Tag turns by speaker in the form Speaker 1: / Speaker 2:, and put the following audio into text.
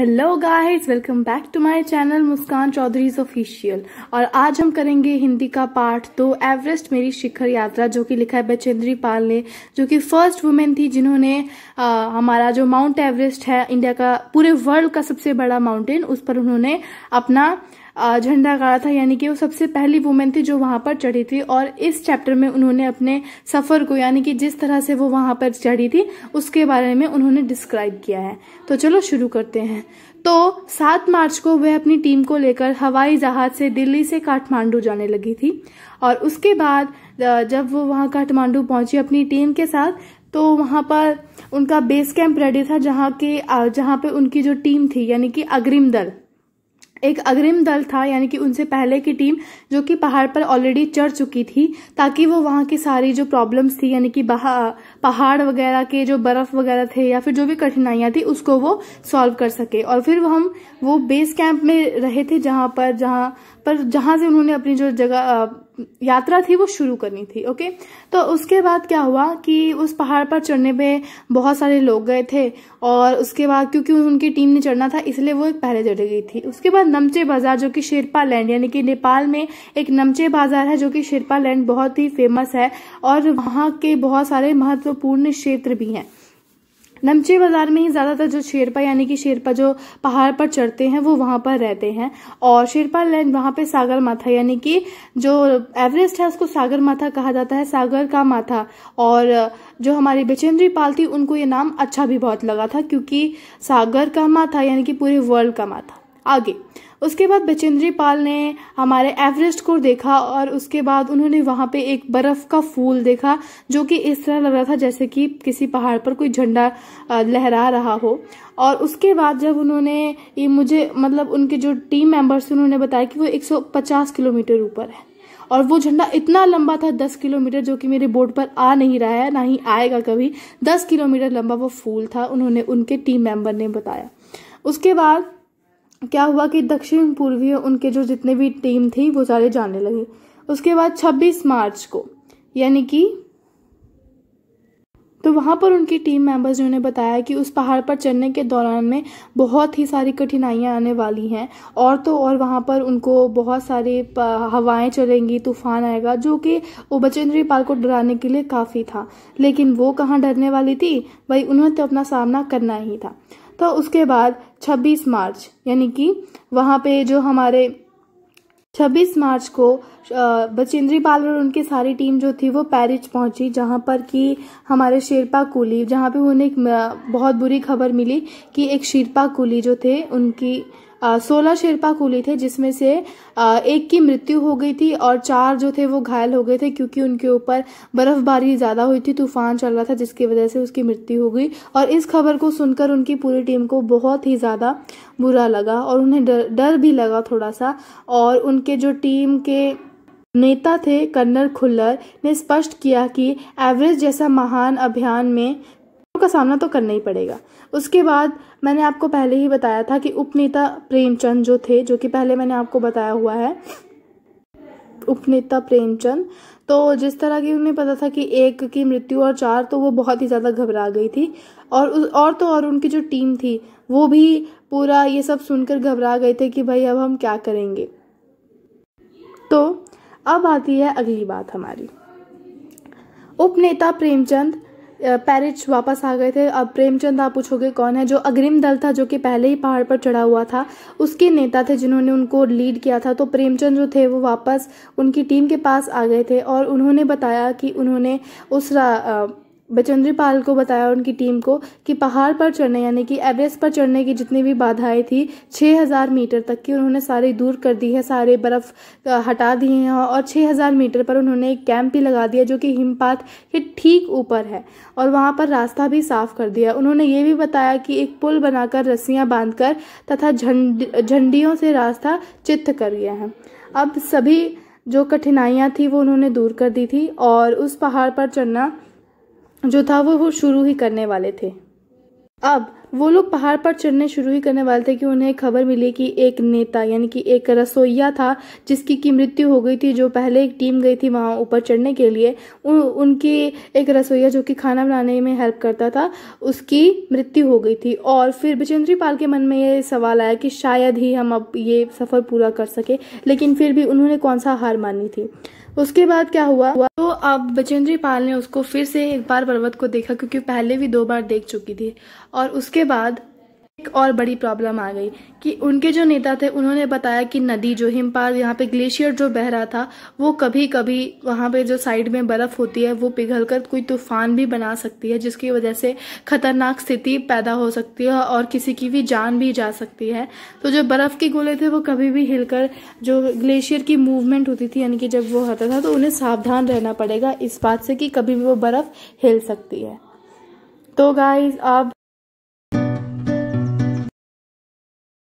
Speaker 1: hello guys welcome back to my channel Muskan Chaudhary's official और आज हम करेंगे हिंदी का पार्ट दो एवरेस्ट मेरी शिखर यात्रा जो कि लिखा है बचेंद्री पाल ने जो कि फर्स्ट वुमेन थी जिन्होंने हमारा जो माउंट एवरेस्ट है इंडिया का पूरे वर्ल्ड का सबसे बड़ा माउंटेन उस पर उन्होंने अपना झंडा गाड़ा था यानी कि वो सबसे पहली वुमेन थी जो वहां पर चढ़ी थी और इस चैप्टर में उन्होंने अपने सफर को यानी कि जिस तरह से वो वहां पर चढ़ी थी उसके बारे में उन्होंने डिस्क्राइब किया है तो चलो शुरू करते हैं तो सात मार्च को वह अपनी टीम को लेकर हवाई जहाज से दिल्ली से काठमांडू जाने लगी थी और उसके बाद जब वो वहां काठमांडू पहुंची अपनी टीम के साथ तो वहां पर उनका बेस कैंप रेडी था जहाँ के जहां पे उनकी जो टीम थी यानी कि अग्रिम दल एक अग्रिम दल था यानी कि उनसे पहले की टीम जो कि पहाड़ पर ऑलरेडी चढ़ चुकी थी ताकि वो वहां की सारी जो प्रॉब्लम्स थी यानी कि पहाड़ वगैरह के जो बर्फ वगैरह थे या फिर जो भी कठिनाइयां थी उसको वो सॉल्व कर सके और फिर हम वो बेस कैंप में रहे थे जहां पर जहां पर जहां से उन्होंने अपनी जो जगह यात्रा थी वो शुरू करनी थी ओके तो उसके बाद क्या हुआ कि उस पहाड़ पर चढ़ने पे बहुत सारे लोग गए थे और उसके बाद क्योंकि उनकी टीम ने चढ़ना था इसलिए वो पहले चढ़ गई थी उसके बाद नमचे बाजार जो कि शेरपा लैंड यानी कि नेपाल में एक नमचे बाजार है जो कि शेरपा लैंड बहुत ही फेमस है और वहाँ के बहुत सारे महत्वपूर्ण क्षेत्र भी हैं नमचे बाजार में ही ज्यादातर जो शेरपा यानी कि शेरपा जो पहाड़ पर चढ़ते हैं वो वहां पर रहते हैं और शेरपा लैंड वहां पे सागर माथा यानी कि जो एवरेस्ट है उसको सागर माथा कहा जाता है सागर का माथा और जो हमारी बिचेंद्री पाल थी उनको ये नाम अच्छा भी बहुत लगा था क्योंकि सागर का माथा यानी कि पूरे वर्ल्ड का माथा आगे उसके बाद बचेंद्री पाल ने हमारे एवरेस्ट को देखा और उसके बाद उन्होंने वहां पे एक बर्फ का फूल देखा जो कि इस तरह लग रहा था जैसे कि किसी पहाड़ पर कोई झंडा लहरा रहा हो और उसके बाद जब उन्होंने ये मुझे मतलब उनके जो टीम मेंबर्स उन्होंने बताया कि वो 150 किलोमीटर ऊपर है और वो झंडा इतना लंबा था दस किलोमीटर जो कि मेरे बोर्ड पर आ नहीं रहा है ना ही आएगा कभी दस किलोमीटर लंबा वो फूल था उन्होंने उनके टीम मेंबर ने बताया उसके बाद क्या हुआ कि दक्षिण पूर्वी उनके जो जितने भी टीम थी वो सारे जाने लगे उसके बाद 26 मार्च को यानी कि तो वहाँ पर उनकी टीम मेंबर्स ने उन्हें बताया कि उस पहाड़ पर चढ़ने के दौरान में बहुत ही सारी कठिनाइयाँ आने वाली हैं और तो और वहाँ पर उनको बहुत सारी हवाएं चलेंगी तूफान आएगा जो कि बचेंद्री पाल को डराने के लिए काफ़ी था लेकिन वो कहाँ डरने वाली थी भाई उन्हें तो अपना सामना करना ही था तो उसके बाद छब्बीस मार्च यानी कि वहाँ पर जो हमारे 26 मार्च को बचेंद्री पाल और उनकी सारी टीम जो थी वो पेरिस पहुंची जहां पर कि हमारे शेरपा कुली जहां पे उन्हें एक बहुत बुरी खबर मिली कि एक शेरपा कुली जो थे उनकी सोलह शेरपा कुली थे जिसमें से एक की मृत्यु हो गई थी और चार जो थे वो घायल हो गए थे क्योंकि उनके ऊपर बर्फबारी ज़्यादा हुई थी तूफान चल रहा था जिसकी वजह से उसकी मृत्यु हो गई और इस खबर को सुनकर उनकी पूरी टीम को बहुत ही ज़्यादा बुरा लगा और उन्हें डर डर भी लगा थोड़ा सा और उनके जो टीम के नेता थे कन्नर खुल्लर ने स्पष्ट किया कि एवरेज जैसा महान अभियान में का सामना तो करना ही पड़ेगा उसके बाद मैंने आपको पहले ही बताया था कि उपनेता प्रेमचंद जो थे जो कि पहले मैंने आपको बताया हुआ है उपनेता प्रेमचंद तो जिस तरह की उन्हें पता था कि एक की मृत्यु और चार तो वो बहुत ही ज़्यादा घबरा गई थी और और तो और उनकी जो टीम थी वो भी पूरा ये सब सुनकर घबरा गए थे कि भाई अब हम क्या करेंगे तो अब आती है अगली बात हमारी उपनेता प्रेमचंद पैरिस वापस आ गए थे अब प्रेमचंद आप पूछोगे कौन है जो अग्रिम दल था जो कि पहले ही पहाड़ पर चढ़ा हुआ था उसके नेता थे जिन्होंने उनको लीड किया था तो प्रेमचंद जो थे वो वापस उनकी टीम के पास आ गए थे और उन्होंने बताया कि उन्होंने उस बचेंद्री पाल को बताया उनकी टीम को कि पहाड़ पर चढ़ने यानी कि एवरेस्ट पर चढ़ने की जितनी भी बाधाएं थी 6000 मीटर तक की उन्होंने सारी दूर कर दी है सारे बर्फ हटा दिए हैं और 6000 मीटर पर उन्होंने एक कैंप भी लगा दिया जो कि हिमपात के ठीक ऊपर है और वहाँ पर रास्ता भी साफ कर दिया उन्होंने ये भी बताया कि एक पुल बनाकर रस्सियाँ बांध तथा झंडियों से रास्ता चित्त कर गया है अब सभी जो कठिनाइयाँ थी वो उन्होंने दूर कर दी थी और उस पहाड़ पर चढ़ना जो था वो वो शुरू ही करने वाले थे अब वो लोग पहाड़ पर चढ़ने शुरू ही करने वाले थे कि उन्हें खबर मिली कि एक नेता यानी कि एक रसोईया था जिसकी की मृत्यु हो गई थी जो पहले एक टीम गई थी वहाँ ऊपर चढ़ने के लिए उ, उनकी एक रसोईया जो कि खाना बनाने में हेल्प करता था उसकी मृत्यु हो गई थी और फिर बिचेंद्री पाल के मन में ये सवाल आया कि शायद ही हम अब ये सफ़र पूरा कर सके लेकिन फिर भी उन्होंने कौन सा हार मानी थी उसके बाद क्या हुआ अब बचेंद्री पाल ने उसको फिर से एक बार पर्वत को देखा क्योंकि पहले भी दो बार देख चुकी थी और उसके बाद एक और बड़ी प्रॉब्लम आ गई कि उनके जो नेता थे उन्होंने बताया कि नदी जो हिमपात यहाँ पे ग्लेशियर जो बह रहा था वो कभी कभी वहाँ पे जो साइड में बर्फ़ होती है वो पिघल कर कोई तूफान भी बना सकती है जिसकी वजह से खतरनाक स्थिति पैदा हो सकती है और किसी की भी जान भी जा सकती है तो जो बर्फ़ के गोले थे वो कभी भी हिलकर जो ग्लेशियर की मूवमेंट होती थी यानी कि जब वो होता था तो उन्हें सावधान रहना पड़ेगा इस बात से कि कभी भी वो बर्फ़ हिल सकती है तो गाइज अब